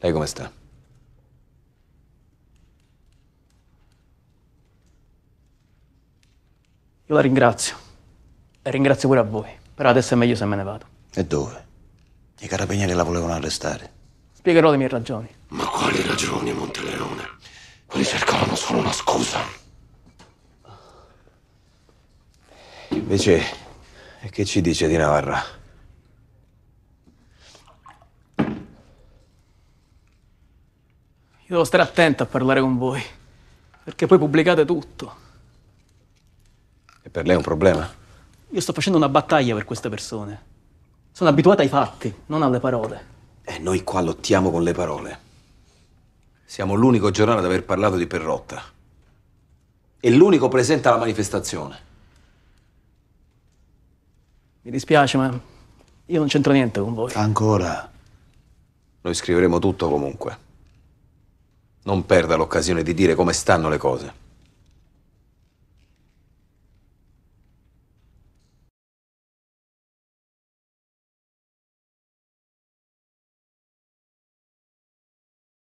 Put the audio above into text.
Lei come sta? Io la ringrazio. E ringrazio pure a voi. Però adesso è meglio se me ne vado. E dove? I carabinieri la volevano arrestare. Spiegherò le mie ragioni. Ma quali ragioni, Monteleone? Quelli cercavano solo una scusa. Invece, che ci dice di Navarra? devo stare attento a parlare con voi, perché poi pubblicate tutto. E per lei è un problema? Io sto facendo una battaglia per queste persone. Sono abituata ai fatti, non alle parole. E eh, noi qua lottiamo con le parole. Siamo l'unico giornale ad aver parlato di Perrotta. E l'unico presente alla manifestazione. Mi dispiace, ma io non c'entro niente con voi. Ancora. Noi scriveremo tutto comunque. Non perda l'occasione di dire come stanno le cose.